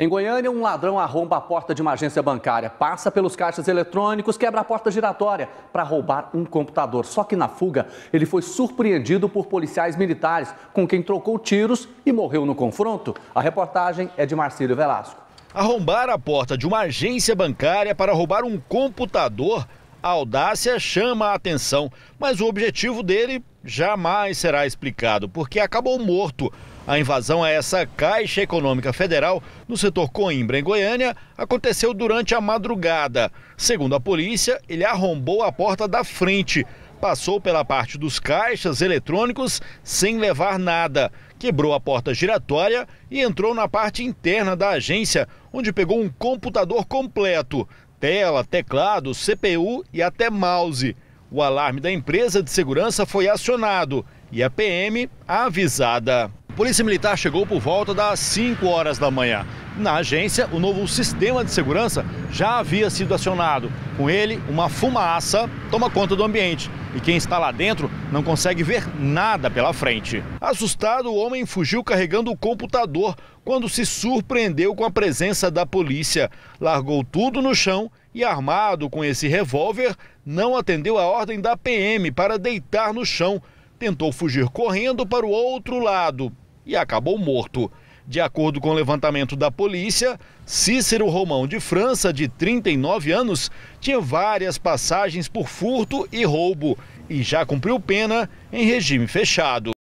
Em Goiânia, um ladrão arromba a porta de uma agência bancária, passa pelos caixas eletrônicos, quebra a porta giratória para roubar um computador. Só que na fuga, ele foi surpreendido por policiais militares, com quem trocou tiros e morreu no confronto. A reportagem é de Marcílio Velasco. Arrombar a porta de uma agência bancária para roubar um computador a audácia chama a atenção, mas o objetivo dele jamais será explicado, porque acabou morto. A invasão a essa Caixa Econômica Federal no setor Coimbra, em Goiânia, aconteceu durante a madrugada. Segundo a polícia, ele arrombou a porta da frente, passou pela parte dos caixas eletrônicos sem levar nada, quebrou a porta giratória e entrou na parte interna da agência, onde pegou um computador completo, tela, teclado, CPU e até mouse. O alarme da empresa de segurança foi acionado e a PM avisada. Polícia Militar chegou por volta das 5 horas da manhã. Na agência, o novo sistema de segurança já havia sido acionado. Com ele, uma fumaça toma conta do ambiente e quem está lá dentro não consegue ver nada pela frente. Assustado, o homem fugiu carregando o computador quando se surpreendeu com a presença da polícia. Largou tudo no chão e, armado com esse revólver, não atendeu a ordem da PM para deitar no chão. Tentou fugir correndo para o outro lado, e acabou morto. De acordo com o levantamento da polícia, Cícero Romão de França, de 39 anos, tinha várias passagens por furto e roubo e já cumpriu pena em regime fechado.